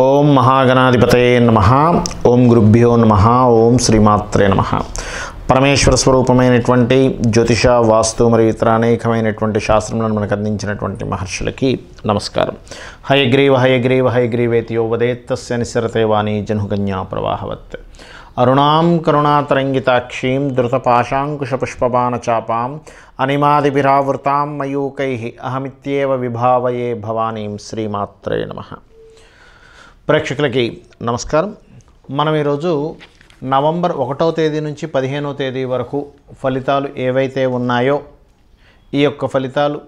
ఓం మహాగణాధిపతే నమ ఓం గురుభ్యో నమ ఓం శ్రీమాత్రే నమ పరమేశ్వర స్వరూపమైనటువంటి జ్యోతిష వాస్తు మరియు ఇతర అనేకమైనటువంటి శాస్త్రములను మనకు అందించినటువంటి మహర్షులకి నమస్కారం హయగ్రీవ హయగ్రీవ హయగ్రీవేతి యోవదేత్తస్య నిశరతే వాణి జనుగన్యా ప్రవాహవత్ అరుణాం కరుణాతరంగితాక్షీం ధృతపాశాంకుశపుష్పబాణచాపాం అనిమాదిభిరావృతాం మయూకై అహమిత్యేవ విభావయే భవానీం శ్రీమాత్రే నమ ప్రేక్షకులకి నమస్కారం మనం ఈరోజు నవంబర్ ఒకటో తేదీ నుంచి పదిహేనో తేదీ వరకు ఫలితాలు ఏవైతే ఉన్నాయో ఈ యొక్క ఫలితాలు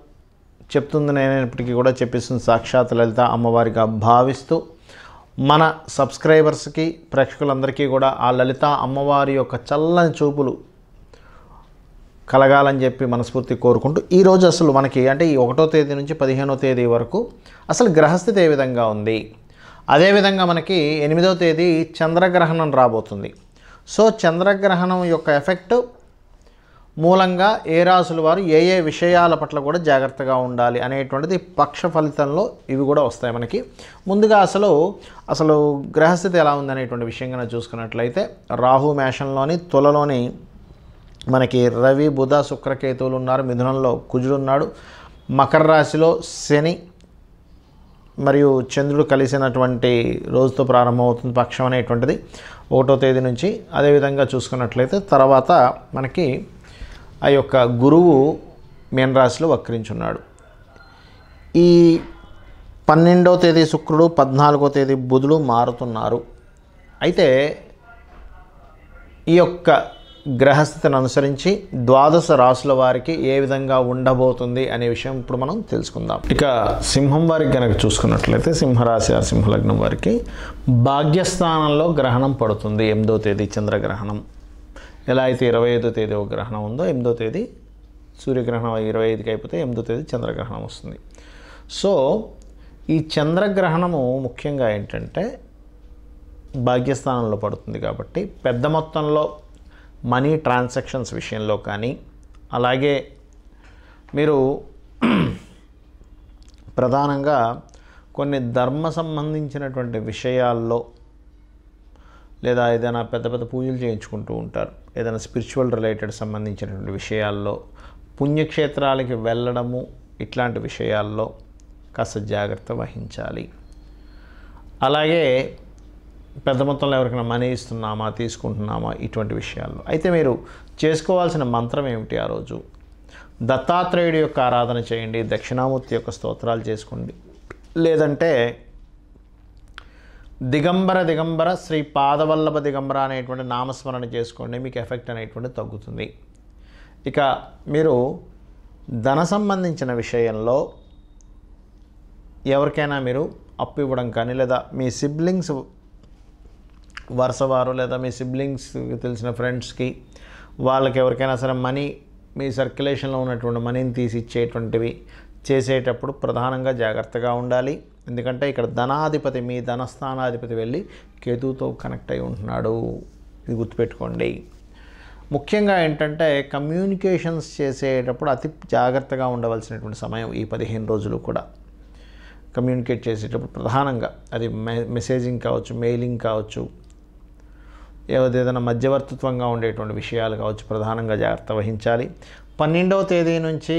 చెప్తుంది నేనైనప్పటికీ కూడా చెప్పిస్తుంది సాక్షాత్ లలిత అమ్మవారిగా భావిస్తూ మన సబ్స్క్రైబర్స్కి ప్రేక్షకులందరికీ కూడా ఆ లలిత అమ్మవారి యొక్క చల్లని చూపులు కలగాలని చెప్పి మనస్ఫూర్తి కోరుకుంటూ ఈరోజు అసలు మనకి అంటే ఈ ఒకటో తేదీ నుంచి పదిహేనో తేదీ వరకు అసలు గ్రహస్థితి ఏ విధంగా ఉంది అదేవిధంగా మనకి ఎనిమిదో తేదీ చంద్రగ్రహణం రాబోతుంది సో చంద్రగ్రహణం యొక్క ఎఫెక్ట్ మూలంగా ఏ రాసుల వారు ఏ ఏ విషయాల పట్ల కూడా జాగ్రత్తగా ఉండాలి అనేటువంటిది పక్ష ఫలితంలో ఇవి కూడా వస్తాయి మనకి ముందుగా అసలు అసలు గ్రహస్థితి ఎలా అనేటువంటి విషయం కనుక చూసుకున్నట్లయితే రాహు మేషంలోని తులలోని మనకి రవి బుధ శుక్రకేతువులు ఉన్నారు మిథునంలో కుజుడు ఉన్నాడు మకర రాశిలో శని మరియు చంద్రుడు కలిసినటువంటి రోజుతో ప్రారంభమవుతుంది పక్షం అనేటువంటిది ఒకటో తేదీ నుంచి అదేవిధంగా చూసుకున్నట్లయితే తర్వాత మనకి ఆ యొక్క గురువు మీనరాశిలో వక్రించున్నాడు ఈ పన్నెండో తేదీ శుక్రుడు పద్నాలుగో తేదీ బుధులు మారుతున్నారు అయితే ఈ యొక్క గ్రహస్థితిని అనుసరించి ద్వాదశ రాసుల వారికి ఏ విధంగా ఉండబోతుంది అనే విషయం ఇప్పుడు మనం తెలుసుకుందాం ఇక సింహం వారికి కనుక చూసుకున్నట్లయితే సింహరాశి సింహలగ్నం వారికి భాగ్యస్థానంలో గ్రహణం పడుతుంది ఎనిమిదో తేదీ చంద్రగ్రహణం ఎలా అయితే ఇరవై ఐదో తేదీ ఒక గ్రహణం ఉందో ఎనిమిదో తేదీ సూర్యగ్రహణం ఇరవై ఐదుకి అయిపోతే ఎనిమిదో తేదీ చంద్రగ్రహణం వస్తుంది సో ఈ చంద్రగ్రహణము ముఖ్యంగా ఏంటంటే భాగ్యస్థానంలో పడుతుంది కాబట్టి పెద్ద మొత్తంలో మనీ ట్రాన్సాక్షన్స్ విషయంలో కానీ అలాగే మీరు ప్రధానంగా కొన్ని ధర్మ సంబంధించినటువంటి విషయాల్లో లేదా ఏదైనా పెద్ద పెద్ద పూజలు చేయించుకుంటూ ఉంటారు ఏదైనా స్పిరిచువల్ రిలేటెడ్ సంబంధించినటువంటి విషయాల్లో పుణ్యక్షేత్రాలకి వెళ్ళడము ఇట్లాంటి విషయాల్లో కాస్త జాగ్రత్త వహించాలి అలాగే పెద్ద మొత్తంలో ఎవరికైనా మనీ ఇస్తున్నామా తీసుకుంటున్నామా ఇటువంటి విషయాల్లో అయితే మీరు చేసుకోవాల్సిన మంత్రం ఏమిటి ఆ రోజు దత్తాత్రేయుడి యొక్క ఆరాధన చేయండి దక్షిణామూర్తి యొక్క స్తోత్రాలు చేసుకోండి లేదంటే దిగంబర దిగంబర శ్రీ పాదవల్లభ దిగంబర అనేటువంటి నామస్మరణ చేసుకోండి మీకు ఎఫెక్ట్ అనేటువంటి తగ్గుతుంది ఇక మీరు ధన సంబంధించిన విషయంలో ఎవరికైనా మీరు అప్పు ఇవ్వడం కానీ లేదా మీ సిబ్లింగ్స్ వరుసవారు లేదా మీ సిబ్లింగ్స్ తెలిసిన ఫ్రెండ్స్కి వాళ్ళకి ఎవరికైనా సరే మనీ మీ సర్క్యులేషన్లో ఉన్నటువంటి మనీని తీసి ఇచ్చేటువంటివి చేసేటప్పుడు ప్రధానంగా జాగ్రత్తగా ఉండాలి ఎందుకంటే ఇక్కడ ధనాధిపతి మీ ధనస్థానాధిపతి వెళ్ళి కేతువుతో కనెక్ట్ అయి ఉంటున్నాడు ఇది గుర్తుపెట్టుకోండి ముఖ్యంగా ఏంటంటే కమ్యూనికేషన్స్ చేసేటప్పుడు అతి జాగ్రత్తగా ఉండవలసినటువంటి సమయం ఈ పదిహేను రోజులు కూడా కమ్యూనికేట్ చేసేటప్పుడు ప్రధానంగా అది మెసేజింగ్ కావచ్చు మెయిలింగ్ కావచ్చు ఏదైనా మధ్యవర్తిత్వంగా ఉండేటువంటి విషయాలు కావచ్చు ప్రధానంగా జాగ్రత్త వహించాలి పన్నెండవ తేదీ నుంచి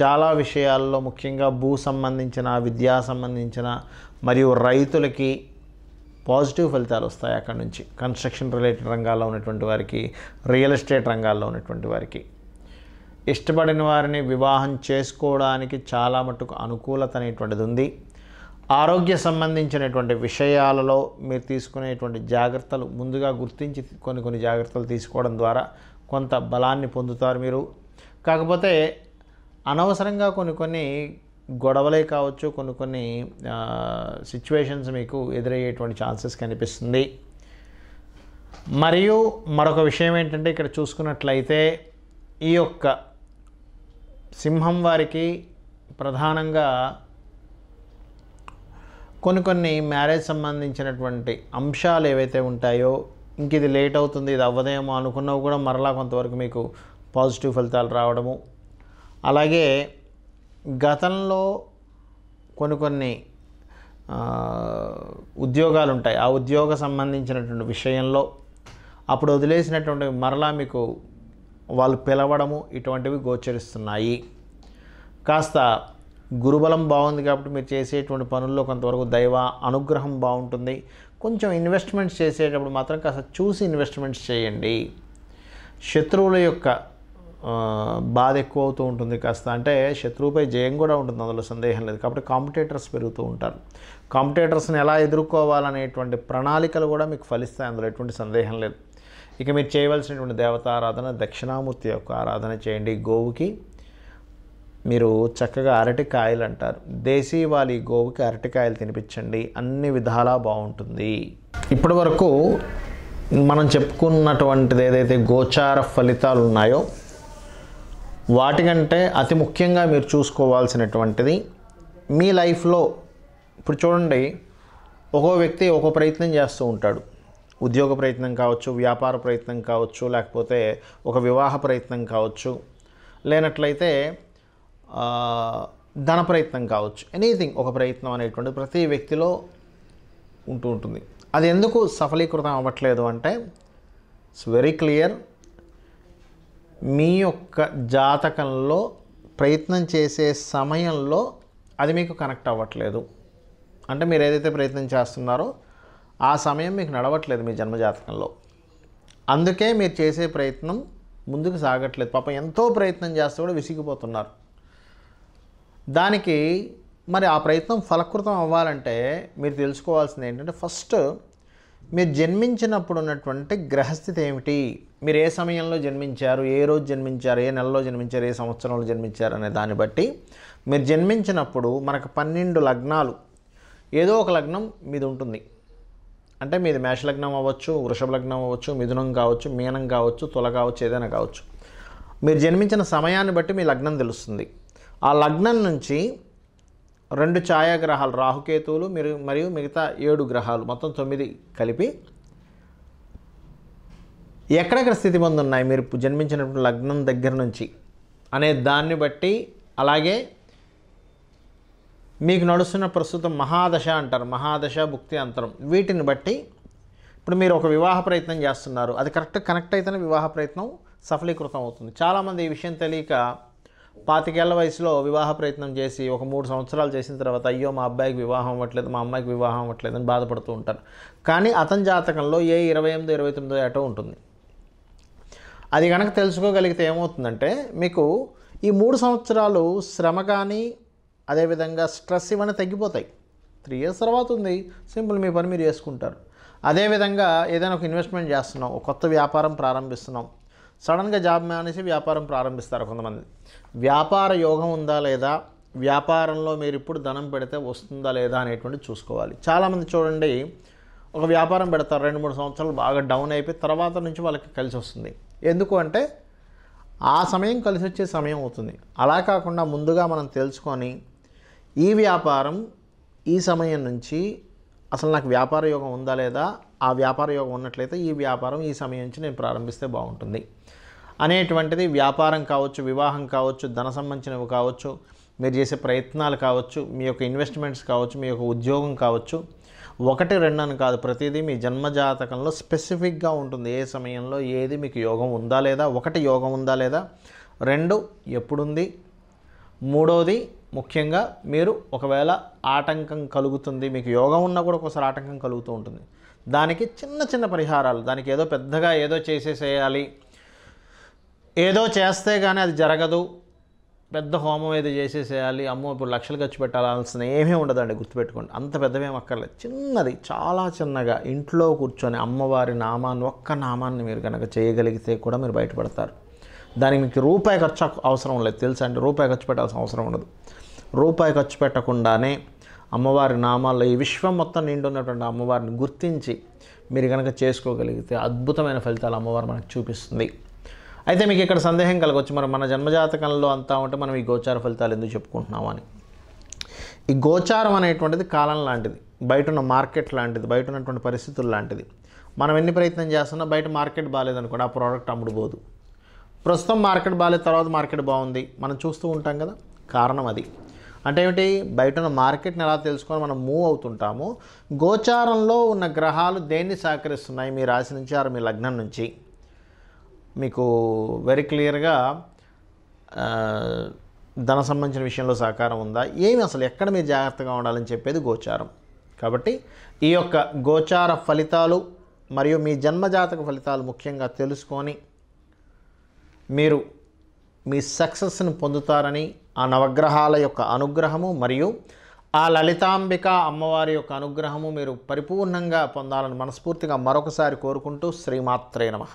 చాలా విషయాల్లో ముఖ్యంగా భూ సంబంధించిన విద్యా సంబంధించిన మరియు రైతులకి పాజిటివ్ ఫలితాలు వస్తాయి అక్కడ నుంచి కన్స్ట్రక్షన్ రిలేటెడ్ రంగాల్లో ఉన్నటువంటి వారికి రియల్ ఎస్టేట్ రంగాల్లో ఉన్నటువంటి వారికి ఇష్టపడిన వారిని వివాహం చేసుకోవడానికి చాలా మటుకు అనుకూలత అనేటువంటిది ఉంది ఆరోగ్య సంబంధించినటువంటి విషయాలలో మీరు తీసుకునేటువంటి జాగ్రత్తలు ముందుగా గుర్తించి కొన్ని కొన్ని జాగ్రత్తలు తీసుకోవడం ద్వారా కొంత బలాన్ని పొందుతారు మీరు కాకపోతే అనవసరంగా కొన్ని కొన్ని గొడవలే కావచ్చు కొన్ని కొన్ని సిచ్యువేషన్స్ మీకు ఎదురయ్యేటువంటి ఛాన్సెస్ కనిపిస్తుంది మరియు మరొక విషయం ఏంటంటే ఇక్కడ చూసుకున్నట్లయితే ఈ యొక్క సింహం వారికి ప్రధానంగా కొన్ని కొన్ని మ్యారేజ్ సంబంధించినటువంటి అంశాలు ఏవైతే ఉంటాయో ఇంక ఇది లేట్ అవుతుంది ఇది అవ్వదేమో అనుకున్నవి కూడా మరలా కొంతవరకు మీకు పాజిటివ్ ఫలితాలు రావడము అలాగే గతంలో కొన్ని కొన్ని ఉద్యోగాలు ఉంటాయి ఆ ఉద్యోగ సంబంధించినటువంటి విషయంలో అప్పుడు వదిలేసినటువంటి మరలా మీకు వాళ్ళు పిలవడము ఇటువంటివి గోచరిస్తున్నాయి కాస్త గురుబలం బాగుంది కాబట్టి మీరు చేసేటువంటి పనుల్లో కొంతవరకు దైవ అనుగ్రహం బాగుంటుంది కొంచెం ఇన్వెస్ట్మెంట్స్ చేసేటప్పుడు మాత్రం కాస్త చూసి ఇన్వెస్ట్మెంట్స్ చేయండి శత్రువుల యొక్క బాధ ఎక్కువ అవుతూ ఉంటుంది కాస్త అంటే శత్రువుపై జయం కూడా ఉంటుంది అందులో సందేహం లేదు కాబట్టి కాంపిటేటర్స్ పెరుగుతూ ఉంటారు కాంపిటేటర్స్ని ఎలా ఎదుర్కోవాలనేటువంటి ప్రణాళికలు కూడా మీకు ఫలిస్తాయి అందులో ఎటువంటి సందేహం లేదు ఇక మీరు చేయవలసినటువంటి దేవతారాధన దక్షిణామూర్తి యొక్క ఆరాధన చేయండి గోవుకి మీరు చక్కగా అరటికాయలు అంటారు ఈ గోవుకి అరటికాయలు తినిపించండి అన్ని విధాలా బాగుంటుంది ఇప్పటి వరకు మనం చెప్పుకున్నటువంటిది ఏదైతే గోచార ఫలితాలు ఉన్నాయో వాటికంటే అతి ముఖ్యంగా మీరు చూసుకోవాల్సినటువంటిది మీ లైఫ్లో ఇప్పుడు చూడండి ఒక్కో వ్యక్తి ఒక్కో ప్రయత్నం చేస్తూ ఉంటాడు ఉద్యోగ ప్రయత్నం కావచ్చు వ్యాపార ప్రయత్నం కావచ్చు లేకపోతే ఒక వివాహ ప్రయత్నం కావచ్చు లేనట్లయితే ధన ప్రయత్నం కావచ్చు ఎనీథింగ్ ఒక ప్రయత్నం అనేటువంటి ప్రతి వ్యక్తిలో ఉంటూ ఉంటుంది అది ఎందుకు సఫలీకృతం అవ్వట్లేదు అంటే ఇట్స్ వెరీ క్లియర్ మీ యొక్క జాతకంలో ప్రయత్నం చేసే సమయంలో అది మీకు కనెక్ట్ అవ్వట్లేదు అంటే మీరు ఏదైతే ప్రయత్నం చేస్తున్నారో ఆ సమయం మీకు నడవట్లేదు మీ జన్మజాతకంలో అందుకే మీరు చేసే ప్రయత్నం ముందుకు సాగట్లేదు పాపం ఎంతో ప్రయత్నం చేస్తే కూడా విసిగిపోతున్నారు దానికి మరి ఆ ప్రయత్నం ఫలకృతం అవ్వాలంటే మీరు తెలుసుకోవాల్సింది ఏంటంటే ఫస్ట్ మీరు జన్మించినప్పుడు ఉన్నటువంటి గ్రహస్థితి ఏమిటి మీరు ఏ సమయంలో జన్మించారు ఏ రోజు జన్మించారు ఏ నెలలో జన్మించారు ఏ సంవత్సరంలో జన్మించారు అనే దాన్ని బట్టి మీరు జన్మించినప్పుడు మనకు పన్నెండు లగ్నాలు ఏదో ఒక లగ్నం మీది ఉంటుంది అంటే మీది మేషలగ్నం అవ్వచ్చు వృషభ లగ్నం అవ్వచ్చు మిథునం కావచ్చు మీనం కావచ్చు తుల కావచ్చు ఏదైనా కావచ్చు మీరు జన్మించిన సమయాన్ని బట్టి మీ లగ్నం తెలుస్తుంది ఆ లగ్నం నుంచి రెండు ఛాయాగ్రహాలు రాహుకేతువులు మీరు మరియు మిగతా ఏడు గ్రహాలు మొత్తం తొమ్మిది కలిపి ఎక్కడెక్కడ స్థితి ఉన్నాయి మీరు జన్మించినటువంటి లగ్నం దగ్గర నుంచి అనే దాన్ని బట్టి అలాగే మీకు నడుస్తున్న ప్రస్తుతం మహాదశ అంటారు మహాదశ భుక్తి అంతరం వీటిని బట్టి ఇప్పుడు మీరు ఒక వివాహ ప్రయత్నం చేస్తున్నారు అది కరెక్ట్ కనెక్ట్ అయితేనే వివాహ ప్రయత్నం సఫలీకృతం అవుతుంది చాలామంది ఈ విషయం తెలియక పాతికేళ్ల వయసులో వివాహ ప్రయత్నం చేసి ఒక మూడు సంవత్సరాలు చేసిన తర్వాత అయ్యో మా అబ్బాయికి వివాహం అవ్వట్లేదు మా అమ్మాయికి వివాహం అవ్వట్లేదు అని బాధపడుతూ ఉంటారు కానీ అతని జాతకంలో ఏ ఇరవై ఎనిమిది ఇరవై తొమ్మిదో ఏటో ఉంటుంది అది కనుక తెలుసుకోగలిగితే ఏమవుతుందంటే మీకు ఈ మూడు సంవత్సరాలు శ్రమ కానీ అదేవిధంగా స్ట్రెస్ ఇవన్నీ తగ్గిపోతాయి త్రీ ఇయర్స్ తర్వాత ఉంది సింపుల్ మీ పని మీరు చేసుకుంటారు అదేవిధంగా ఏదైనా ఒక ఇన్వెస్ట్మెంట్ చేస్తున్నాం కొత్త వ్యాపారం ప్రారంభిస్తున్నాం సడన్గా జాబ్ మానేసి వ్యాపారం ప్రారంభిస్తారు కొంతమంది వ్యాపార యోగం ఉందా లేదా వ్యాపారంలో మీరు ఇప్పుడు ధనం పెడితే వస్తుందా లేదా అనేటువంటి చూసుకోవాలి చాలామంది చూడండి ఒక వ్యాపారం పెడతారు రెండు మూడు సంవత్సరాలు బాగా డౌన్ అయిపోయి తర్వాత నుంచి వాళ్ళకి కలిసి వస్తుంది ఎందుకు అంటే ఆ సమయం కలిసి వచ్చే సమయం అవుతుంది అలా కాకుండా ముందుగా మనం తెలుసుకొని ఈ వ్యాపారం ఈ సమయం నుంచి అసలు నాకు వ్యాపార యోగం ఉందా లేదా ఆ వ్యాపార యోగం ఉన్నట్లయితే ఈ వ్యాపారం ఈ సమయం నుంచి నేను ప్రారంభిస్తే బాగుంటుంది అనేటువంటిది వ్యాపారం కావచ్చు వివాహం కావచ్చు ధన సంబంధించినవి కావచ్చు మీరు చేసే ప్రయత్నాలు కావచ్చు మీ యొక్క ఇన్వెస్ట్మెంట్స్ కావచ్చు మీ యొక్క ఉద్యోగం కావచ్చు ఒకటి రెండు అని కాదు ప్రతిదీ మీ జన్మజాతకంలో స్పెసిఫిక్గా ఉంటుంది ఏ సమయంలో ఏది మీకు యోగం ఉందా లేదా ఒకటి యోగం ఉందా లేదా రెండు ఎప్పుడుంది మూడోది ముఖ్యంగా మీరు ఒకవేళ ఆటంకం కలుగుతుంది మీకు యోగం ఉన్నా కూడా ఒకసారి ఆటంకం కలుగుతూ ఉంటుంది దానికి చిన్న చిన్న పరిహారాలు దానికి ఏదో పెద్దగా ఏదో చేసేసేయాలి ఏదో చేస్తే కానీ అది జరగదు పెద్ద హోమం ఏదో చేసేసేయాలి అమ్మో ఇప్పుడు లక్షలు ఖర్చు పెట్టాలని ఏమీ ఉండదండి గుర్తుపెట్టుకోండి అంత పెద్దవేం అక్కర్లేదు చిన్నది చాలా చిన్నగా ఇంట్లో కూర్చొని అమ్మవారి నామాన్ని ఒక్క నామాన్ని మీరు కనుక చేయగలిగితే కూడా మీరు బయటపడతారు దానికి మీకు రూపాయి ఖర్చు అవసరం లేదు తెలుసా అండి రూపాయి ఖర్చు పెట్టాల్సిన అవసరం ఉండదు రూపాయి ఖర్చు పెట్టకుండానే అమ్మవారి నామాల్లో ఈ విశ్వం మొత్తం నిండి ఉన్నటువంటి అమ్మవారిని గుర్తించి మీరు కనుక చేసుకోగలిగితే అద్భుతమైన ఫలితాలు అమ్మవారు మనకు చూపిస్తుంది అయితే మీకు ఇక్కడ సందేహం కలగవచ్చు మరి మన జన్మజాతకంలో అంతా ఉంటే మనం ఈ గోచార ఫలితాలు ఎందుకు చెప్పుకుంటున్నామని ఈ గోచారం అనేటువంటిది కాలం లాంటిది బయట ఉన్న మార్కెట్ లాంటిది బయట ఉన్నటువంటి పరిస్థితులు లాంటిది మనం ఎన్ని ప్రయత్నం చేస్తున్నా బయట మార్కెట్ బాగాలేదనుకోండి ఆ ప్రోడక్ట్ అమ్ముడుపోదు ప్రస్తుతం మార్కెట్ బాగాలేదు తర్వాత మార్కెట్ బాగుంది మనం చూస్తూ ఉంటాం కదా కారణం అది అంటే ఏమిటి బయట ఉన్న మార్కెట్ని ఎలా తెలుసుకొని మనం మూవ్ అవుతుంటాము గోచారంలో ఉన్న గ్రహాలు దేన్ని సహకరిస్తున్నాయి మీ రాశి నుంచి ఆరు మీ లగ్నం నుంచి మీకు వెరీ క్లియర్గా ధన సంబంధించిన విషయంలో సహకారం ఉందా ఏమి అసలు ఎక్కడ మీరు జాగ్రత్తగా ఉండాలని చెప్పేది గోచారం కాబట్టి ఈ యొక్క గోచార ఫలితాలు మరియు మీ జన్మజాతక ఫలితాలు ముఖ్యంగా తెలుసుకొని మీరు మీ సక్సెస్ను పొందుతారని ఆ నవగ్రహాల యొక్క అనుగ్రహము మరియు ఆ లలితాంబిక అమ్మవారి యొక్క అనుగ్రహము మీరు పరిపూర్ణంగా పొందాలని మనస్ఫూర్తిగా మరొకసారి కోరుకుంటూ శ్రీమాత్రే నమ